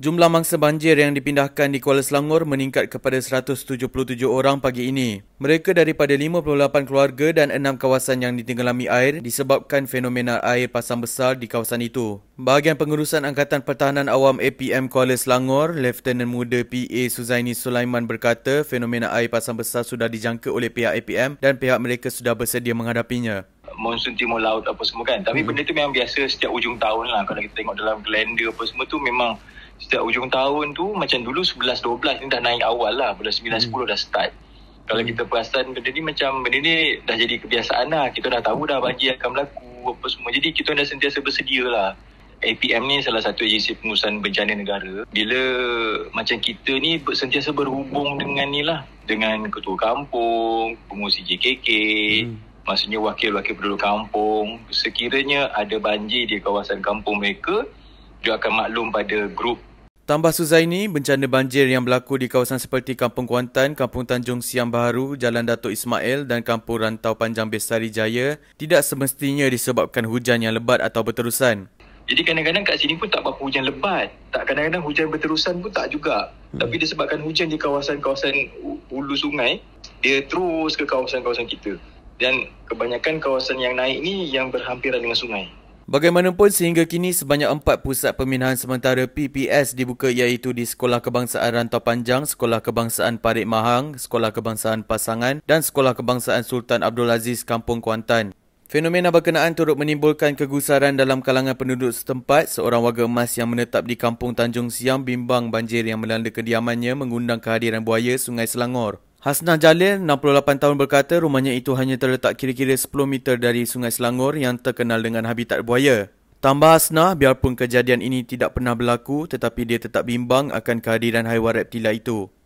Jumlah mangsa banjir yang dipindahkan di Kuala Selangor meningkat kepada 177 orang pagi ini. Mereka daripada 58 keluarga dan 6 kawasan yang ditenggelami air disebabkan fenomena air pasang besar di kawasan itu. Bahagian pengurusan Angkatan Pertahanan Awam APM Kuala Selangor, Lieutenant Muda PA Suzaini Sulaiman berkata fenomena air pasang besar sudah dijangka oleh pihak APM dan pihak mereka sudah bersedia menghadapinya monsun timur laut apa semua kan tapi hmm. benda tu memang biasa setiap ujung tahun lah kalau kita tengok dalam glender apa semua tu memang setiap ujung tahun tu macam dulu 11 12 ni dah naik awal lah Bulan 9 hmm. dah start kalau hmm. kita perasan benda ni macam benda ni dah jadi kebiasaan lah kita dah tahu dah bagi akan berlaku apa semua jadi kita dah sentiasa bersedia lah APM ni salah satu agensi pengurusan bencana negara bila macam kita ni sentiasa berhubung dengan ni lah dengan ketua kampung pengurusi JKK hmm maksudnya wakil-wakil penduduk kampung sekiranya ada banjir di kawasan kampung mereka dia akan maklum pada grup Tambah Suzaini, bencana banjir yang berlaku di kawasan seperti Kampung Kuantan, Kampung Tanjung Siam Baharu, Jalan Datuk Ismail dan Kampung Rantau Panjang Besari Jaya tidak semestinya disebabkan hujan yang lebat atau berterusan. Jadi kadang-kadang kat sini pun tak berapa hujan lebat. Tak kadang-kadang hujan berterusan pun tak juga. Hmm. Tapi disebabkan hujan di kawasan-kawasan hulu sungai, dia terus ke kawasan-kawasan kita dan kebanyakan kawasan yang naik ni yang berhampiran dengan sungai. Bagaimanapun sehingga kini sebanyak empat pusat pemindahan sementara PPS dibuka iaitu di Sekolah Kebangsaan Rantau Panjang, Sekolah Kebangsaan Parit Mahang, Sekolah Kebangsaan Pasangan dan Sekolah Kebangsaan Sultan Abdul Aziz Kampung Kuantan. Fenomena berkenaan turut menimbulkan kegusaran dalam kalangan penduduk setempat. Seorang warga emas yang menetap di kampung Tanjung Siam bimbang banjir yang melanda kediamannya mengundang kehadiran buaya Sungai Selangor. Hasnah Jalil, 68 tahun berkata rumahnya itu hanya terletak kira-kira 10 meter dari Sungai Selangor yang terkenal dengan habitat buaya. Tambah Hasnah, biarpun kejadian ini tidak pernah berlaku tetapi dia tetap bimbang akan kehadiran haiwan reptila itu.